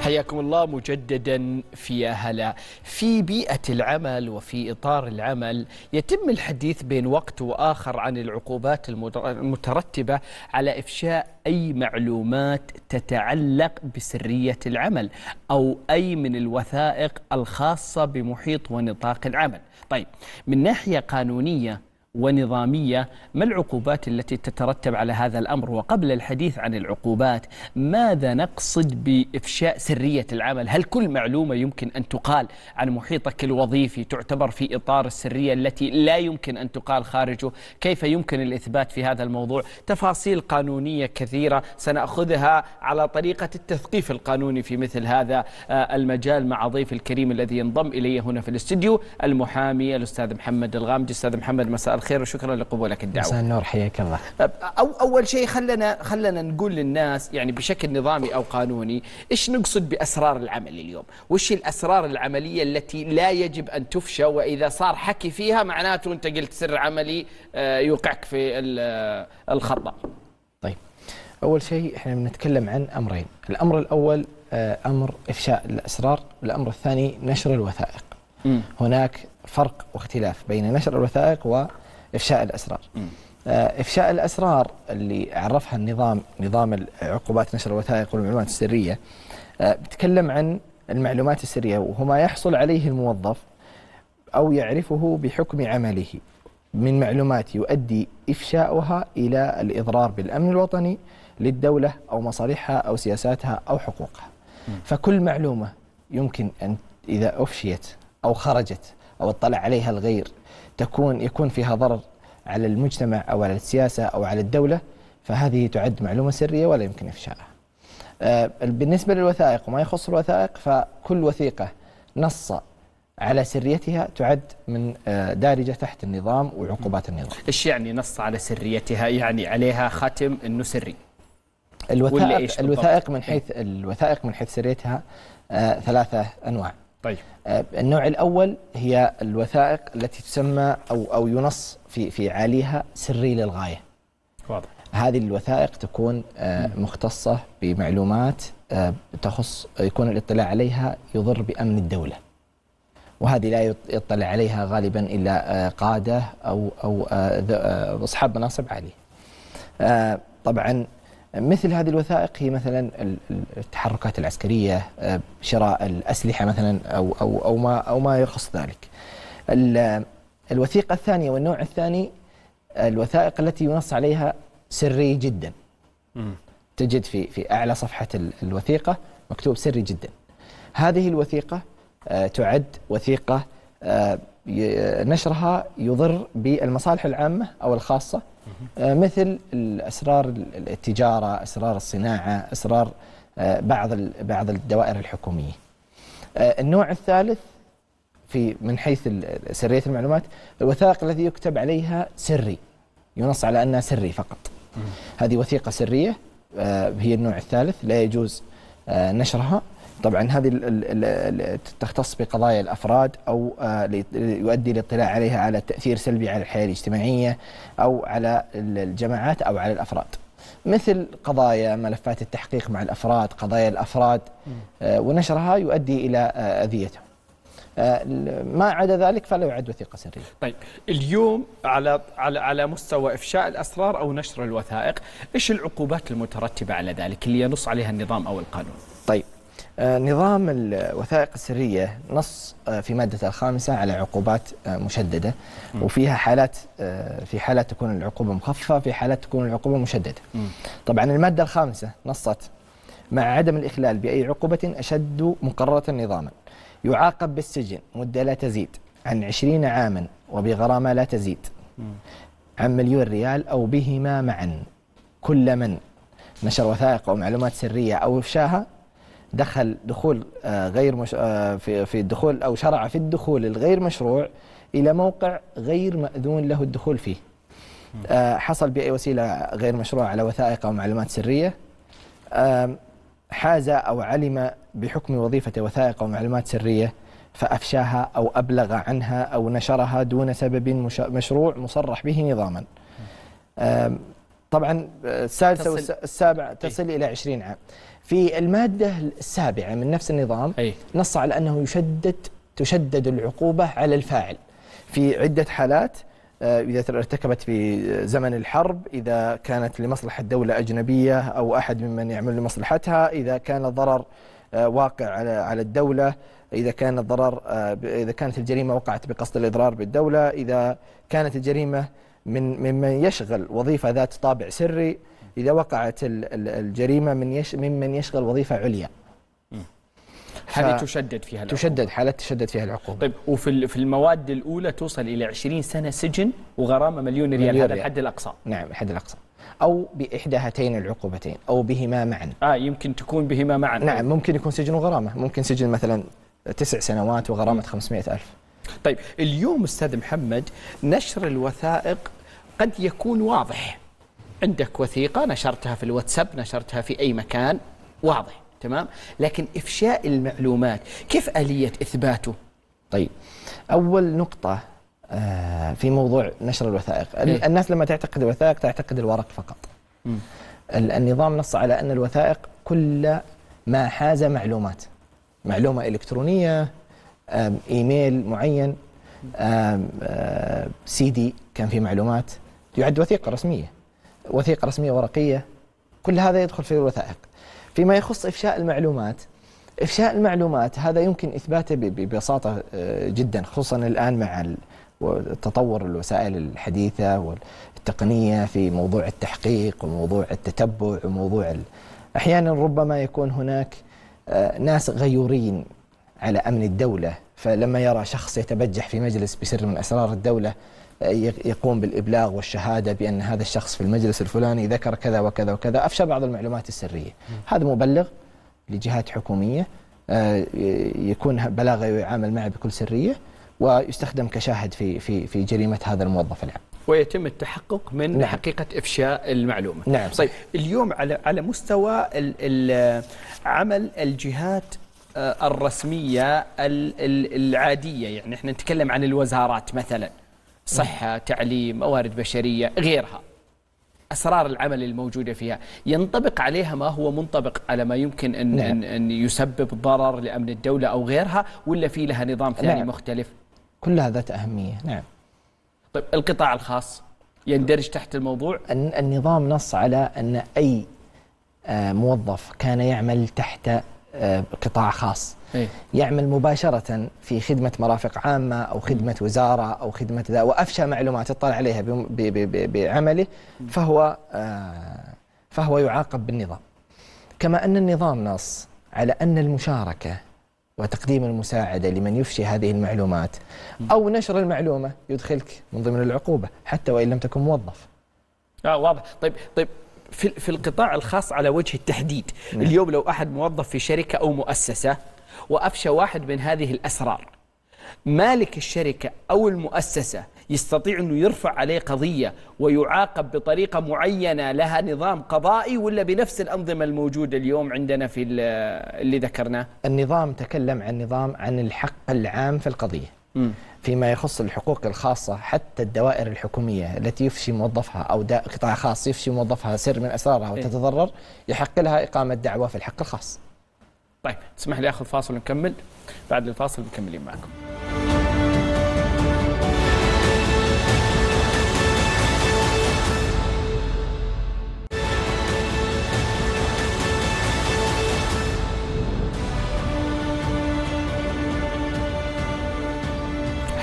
حياكم الله مجددا في هلا في بيئة العمل وفي إطار العمل يتم الحديث بين وقت وآخر عن العقوبات المترتبة على إفشاء أي معلومات تتعلق بسرية العمل أو أي من الوثائق الخاصة بمحيط ونطاق العمل طيب من ناحية قانونية ونظامية ما العقوبات التي تترتب على هذا الأمر وقبل الحديث عن العقوبات ماذا نقصد بإفشاء سرية العمل هل كل معلومة يمكن أن تقال عن محيطك الوظيفي تعتبر في إطار السرية التي لا يمكن أن تقال خارجه كيف يمكن الإثبات في هذا الموضوع تفاصيل قانونية كثيرة سنأخذها على طريقة التثقيف القانوني في مثل هذا آه، المجال مع ضيف الكريم الذي ينضم إلي هنا في الاستديو المحامي الأستاذ محمد الغامدي أستاذ محمد مساء الخير وشكرا لقبولك الدعوه مساء النور حياك الله أو اول شيء خلنا خلنا نقول للناس يعني بشكل نظامي او قانوني ايش نقصد باسرار العمل اليوم وش الاسرار العمليه التي لا يجب ان تفشى واذا صار حكي فيها معناته انت قلت سر عملي آه، يوقعك في آه، الخطا طيب اول شيء احنا بنتكلم عن امرين الامر الاول آه، امر افشاء الاسرار الامر الثاني نشر الوثائق م. هناك فرق واختلاف بين نشر الوثائق إفشاء الأسرار آه، إفشاء الأسرار اللي عرفها النظام نظام عقوبات نشر الوثائق والمعلومات السرية آه، بتكلم عن المعلومات السرية وهو ما يحصل عليه الموظف أو يعرفه بحكم عمله من معلومات يؤدي إفشاؤها إلى الإضرار بالأمن الوطني للدولة أو مصالحها أو سياساتها أو حقوقها فكل معلومة يمكن أن إذا أفشيت أو خرجت أو اطلع عليها الغير تكون يكون فيها ضرر على المجتمع او على السياسه او على الدوله فهذه تعد معلومه سريه ولا يمكن افشائها. آه، بالنسبه للوثائق وما يخص الوثائق فكل وثيقه نص على سريتها تعد من آه، دارجة تحت النظام وعقوبات النظام إيش يعني نص على سريتها يعني عليها ختم أنه سري الوثائق, الوثائق من حيث الوثائق من حيث سريتها آه، ثلاثة أنواع طيب آه، النوع الأول هي الوثائق التي تسمى أو أو ينص في في عاليها سري للغاية واضح هذه الوثائق تكون آه، مختصة بمعلومات آه، تخص يكون الاطلاع عليها يضر بأمن الدولة وهذه لا يطلع عليها غالبا إلا قادة أو أو أصحاب مناصب عالية طبعا مثل هذه الوثائق هي مثلا التحركات العسكريه آه، شراء الاسلحه مثلا او او او ما او ما يخص ذلك. الوثيقه الثانيه والنوع الثاني الوثائق التي ينص عليها سري جدا. تجد في في اعلى صفحه الوثيقه مكتوب سري جدا. هذه الوثيقه آه، تعد وثيقه آه، نشرها يضر بالمصالح العامة أو الخاصة آه، مثل أسرار التجارة أسرار الصناعة أسرار آه، بعض بعض الدوائر الحكومية النوع الثالث في من حيث سرية المعلومات الوثائق التي يكتب عليها سري ينص على أنها سري فقط هذه وثيقة سرية هي النوع الثالث لا يجوز نشرها طبعا هذه تختص بقضايا الافراد او آه، يؤدي الاطلاع عليها على تاثير سلبي على الحياه الاجتماعيه او على الجماعات او على الافراد. مثل قضايا ملفات التحقيق مع الافراد، قضايا الافراد آه، ونشرها يؤدي الى آه، اذيتهم. ما عدا ذلك فلا يعد وثيقه سريه. طيب اليوم على على على مستوى افشاء الاسرار او نشر الوثائق، ايش العقوبات المترتبه على ذلك اللي ينص عليها النظام او القانون؟ طيب آه، نظام الوثائق السرية نص آه، في مادة الخامسة على عقوبات آه، مشددة وفيها حالات في حالات تكون العقوبة مخففة في حالات تكون العقوبة مشددة طبعا المادة الخامسة نصت مع عدم الإخلال بأي عقوبة أشد مقررة نظاما يعاقب بالسجن مدة لا تزيد عن عشرين عاما وبغرامة لا تزيد عن مليون ريال أو بهما معا كل من نشر وثائق أو معلومات سرية أو إفشاها دخل دخول آه، غير مش آه، في في الدخول او شرع في الدخول الغير مشروع الى موقع غير ماذون له الدخول فيه. آه، حصل باي وسيله غير مشروعه على وثائق او معلومات سريه. حاز او علم بحكم وظيفه وثائق او معلومات سريه فافشاها او ابلغ عنها او نشرها دون سبب مشروع مصرح به نظاما. طبعا السادسه والسابعه إيه. تصل الى 20 عام. في المادة السابعة من نفس النظام أي. نص على أنه يشدد تشدد العقوبة على الفاعل في عدة حالات آه، إذا ارتكبت في زمن الحرب إذا كانت لمصلحة دولة أجنبية أو أحد ممن يعمل لمصلحتها إذا كان الضرر آه، واقع على على الدولة إذا كان الضرر آه، إذا كانت الجريمة وقعت بقصد الإضرار بالدولة إذا كانت الجريمة من ممن يشغل وظيفة ذات طابع سري إذا وقعت الجريمة من يش ممن يشغل وظيفة عليا هذه تشدد فيها العقوبة. تشدد حالات تشدد فيها العقوبة طيب وفي في المواد الأولى توصل إلى 20 سنة سجن وغرامة مليون ريال مليون هذا الحد الأقصى نعم الحد الأقصى أو بإحدى هاتين العقوبتين أو بهما معا آه يمكن تكون بهما معا نعم ممكن يكون سجن وغرامة ممكن سجن مثلا تسع سنوات وغرامة 500 ألف طيب اليوم أستاذ محمد نشر الوثائق قد يكون واضح عندك وثيقة نشرتها في الواتساب نشرتها في أي مكان واضح تمام لكن إفشاء المعلومات كيف آلية إثباته طيب أول نقطة آه، في موضوع نشر الوثائق إيه؟ الناس لما تعتقد الوثائق تعتقد الورق فقط م. النظام نص على أن الوثائق كل ما حاز معلومات معلومة إلكترونية إيميل معين آه، سي دي كان فيه معلومات يعد وثيقة رسمية وثيقة رسمية ورقية كل هذا يدخل في الوثائق فيما يخص إفشاء المعلومات إفشاء المعلومات هذا يمكن إثباته ببساطة آه، جدا خصوصا الآن مع تطور الوسائل الحديثة والتقنية في موضوع التحقيق وموضوع التتبع وموضوع ال... أحيانا ربما يكون هناك آه، ناس غيورين على أمن الدولة فلما يرى شخص يتبجح في مجلس بسر من أسرار الدولة يقوم بالإبلاغ والشهادة بأن هذا الشخص في المجلس الفلاني ذكر كذا وكذا وكذا أفشى بعض المعلومات السرية هذا مبلغ لجهات حكومية آه، يكون بلاغه يعامل معه بكل سرية ويستخدم كشاهد في في في جريمة هذا الموظف العام ويتم التحقق من نعم. حقيقة إفشاء المعلومة نعم طيب اليوم على على مستوى عمل الجهات آه، الرسمية العادية يعني احنا نتكلم عن الوزارات مثلا صحة تعليم موارد بشرية غيرها أسرار العمل الموجودة فيها ينطبق عليها ما هو منطبق على ما يمكن أن, نعم. أن, أن يسبب ضرر لأمن الدولة أو غيرها ولا في لها نظام ثاني نعم. مختلف كلها ذات أهمية نعم طيب القطاع الخاص يندرج تحت الموضوع النظام نص على أن أي آه، موظف كان يعمل تحت آه، قطاع خاص أي. يعمل مباشرة في خدمة مرافق عامة أو خدمة وزارة أو خدمة ذا وأفشى معلومات اطلع عليها بعمله فهو آه، فهو يعاقب بالنظام كما أن النظام نص على أن المشاركة وتقديم المساعدة لمن يفشي هذه المعلومات أو نشر المعلومة يدخلك من ضمن العقوبة حتى وإن لم تكن موظف آه واضح طيب طيب في, في القطاع الخاص على وجه التحديد نعم. اليوم لو أحد موظف في شركة أو مؤسسة وأفشى واحد من هذه الأسرار مالك الشركة أو المؤسسة يستطيع أنه يرفع عليه قضية ويعاقب بطريقة معينة لها نظام قضائي ولا بنفس الأنظمة الموجودة اليوم عندنا في اللي ذكرناه النظام تكلم عن نظام عن الحق العام في القضية فيما يخص الحقوق الخاصة حتى الدوائر الحكومية التي يفشي موظفها أو قطاع خاص يفشي موظفها سر من أسرارها إيه. وتتضرر يحق لها إقامة دعوة في الحق الخاص طيب تسمح لي أخذ فاصل ونكمل بعد الفاصل مكملين معكم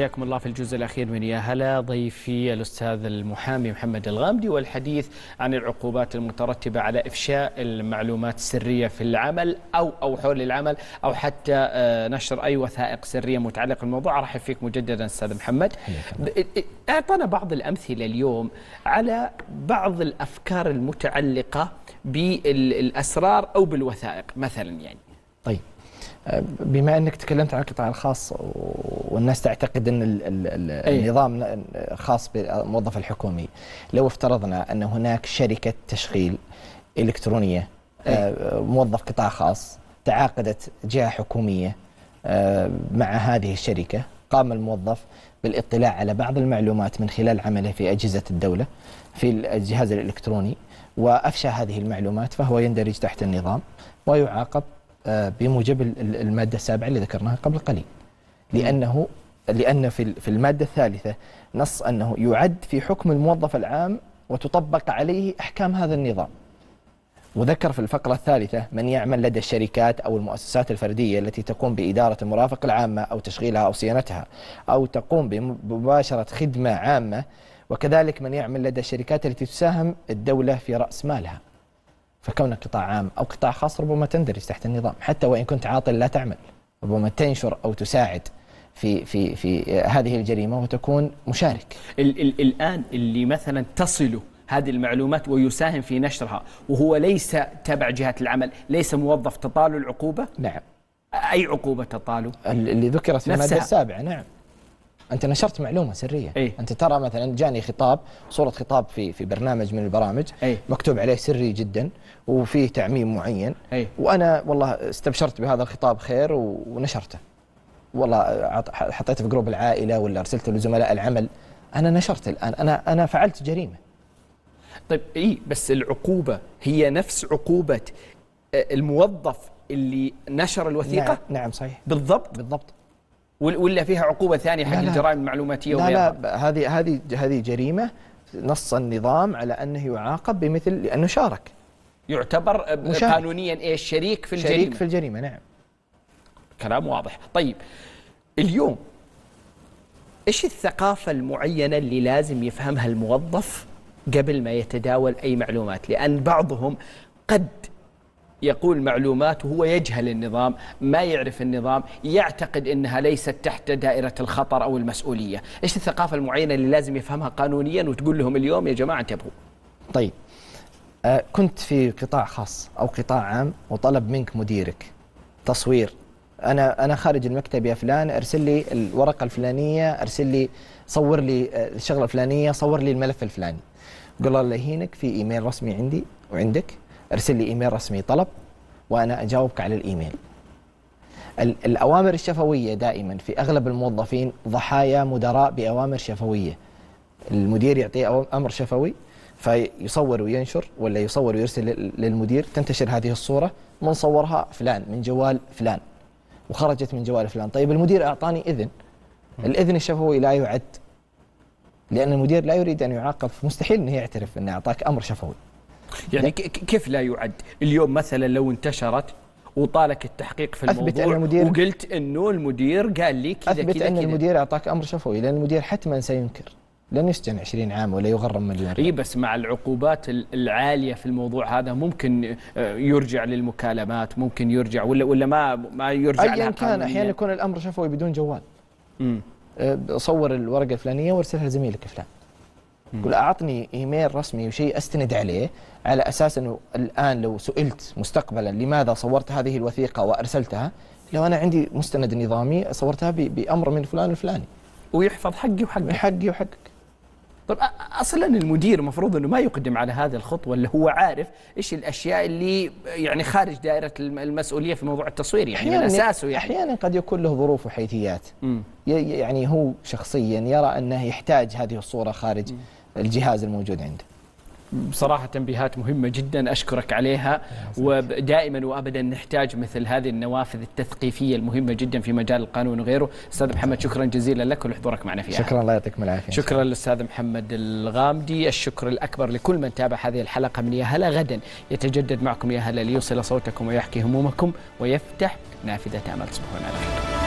حياكم الله في الجزء الأخير من يا هلا ضيفي الأستاذ المحامي محمد الغامدي والحديث عن العقوبات المترتبة على إفشاء المعلومات السرية في العمل أو أو حول العمل أو حتى آه، نشر أي وثائق سرية متعلقة بالموضوع أرحب فيك مجددا أستاذ محمد أعطانا بعض الأمثلة اليوم على بعض الأفكار المتعلقة بالأسرار أو بالوثائق مثلا يعني طيب بما انك تكلمت عن القطاع الخاص والناس تعتقد ان النظام خاص بالموظف الحكومي لو افترضنا ان هناك شركه تشغيل الكترونيه آه، موظف قطاع خاص تعاقدت جهه حكوميه آه، مع هذه الشركه قام الموظف بالاطلاع على بعض المعلومات من خلال عمله في اجهزه الدوله في الجهاز الالكتروني وافشى هذه المعلومات فهو يندرج تحت النظام ويعاقب آه، بموجب المادة السابعة اللي ذكرناها قبل قليل لأنه لأن في المادة الثالثة نص أنه يعد في حكم الموظف العام وتطبق عليه أحكام هذا النظام وذكر في الفقرة الثالثة من يعمل لدى الشركات أو المؤسسات الفردية التي تقوم بإدارة المرافق العامة أو تشغيلها أو صيانتها أو تقوم بمباشرة خدمة عامة وكذلك من يعمل لدى الشركات التي تساهم الدولة في رأس مالها فكونك قطاع عام أو قطاع خاص ربما تندرج تحت النظام حتى وإن كنت عاطل لا تعمل ربما تنشر أو تساعد في في في هذه الجريمه وتكون مشارك. ال ال الان اللي مثلا تصله هذه المعلومات ويساهم في نشرها وهو ليس تبع جهه العمل، ليس موظف تطال العقوبه؟ نعم. اي عقوبه تطاله؟ اللي ذكرت في الماده السابعه نعم. انت نشرت معلومه سريه أي. انت ترى مثلا جاني خطاب صوره خطاب في في برنامج من البرامج أي. مكتوب عليه سري جدا وفيه تعميم معين أي. وانا والله استبشرت بهذا الخطاب خير ونشرته والله حطيته في جروب العائله ولا ارسلته لزملاء العمل انا نشرته الان انا انا فعلت جريمه طيب اي بس العقوبه هي نفس عقوبه آه، الموظف اللي نشر الوثيقه نعم, نعم صحيح بالضبط بالضبط ولا فيها عقوبه ثانيه حق الجرائم المعلوماتيه لا لا هذه هذه هذه جريمه نص النظام على انه يعاقب بمثل لانه شارك يعتبر مشارك. قانونيا ايش شريك في الجريمه شريك في الجريمه نعم كلام واضح طيب اليوم ايش الثقافه المعينه اللي لازم يفهمها الموظف قبل ما يتداول اي معلومات لان بعضهم قد يقول معلومات وهو يجهل النظام ما يعرف النظام يعتقد أنها ليست تحت دائرة الخطر أو المسؤولية إيش الثقافة المعينة اللي لازم يفهمها قانونيا وتقول لهم اليوم يا جماعة انتبهوا طيب آه كنت في قطاع خاص أو قطاع عام وطلب منك مديرك تصوير انا انا خارج المكتب يا فلان ارسل لي الورقه الفلانيه ارسل لي صور لي آه، الشغله الفلانيه صور لي الملف الفلاني قل الله يهينك في ايميل رسمي عندي وعندك ارسل لي ايميل رسمي طلب وانا اجاوبك على الايميل الاوامر الشفويه دائما في اغلب الموظفين ضحايا مدراء باوامر شفويه المدير يعطيه امر شفوي فيصور وينشر ولا يصور ويرسل للمدير تنتشر هذه الصوره من صورها فلان من جوال فلان وخرجت من جوال فلان طيب المدير اعطاني اذن الاذن الشفوي لا يعد لان المدير لا يريد ان يعاقب مستحيل انه يعترف انه اعطاك امر شفوي يعني كيف لا يعد اليوم مثلا لو انتشرت وطالك التحقيق في الموضوع أثبت أن المدير وقلت انه المدير قال لي كذا اثبت كذا ان المدير اعطاك امر شفوي لان المدير حتما سينكر لن يسجن 20 عام ولا يغرم مليون اي بس مع العقوبات العاليه في الموضوع هذا ممكن آه، يرجع للمكالمات ممكن يرجع ولا ولا ما ما يرجع ايا كان احيانا يكون الامر شفوي بدون جوال امم صور الورقه الفلانيه وارسلها لزميلك فلان يقول اعطني ايميل رسمي وشيء استند عليه على اساس انه الان لو سئلت مستقبلا لماذا صورت هذه الوثيقه وارسلتها لو انا عندي مستند نظامي صورتها بامر من فلان الفلاني ويحفظ حقي وحقك حقي وحقك طب اصلا المدير المفروض انه ما يقدم على هذه الخطوه اللي هو عارف ايش الاشياء اللي يعني خارج دائره المسؤوليه في موضوع التصوير يعني من اساسه يعني احيانا قد يكون له ظروف وحيثيات يعني هو شخصيا يرى انه يحتاج هذه الصوره خارج م. الجهاز الموجود عنده بصراحة تنبيهات مهمة جدا أشكرك عليها ودائما وأبدا نحتاج مثل هذه النوافذ التثقيفية المهمة جدا في مجال القانون وغيره أستاذ محمد شكرا جزيلا لك ولحضورك معنا فيها شكرا الله يعطيكم العافية شكرا للأستاذ محمد الغامدي الشكر الأكبر لكل من تابع هذه الحلقة من يا هلا غدا يتجدد معكم يا هلا ليوصل صوتكم ويحكي همومكم ويفتح نافذة أمل تصبحون على خير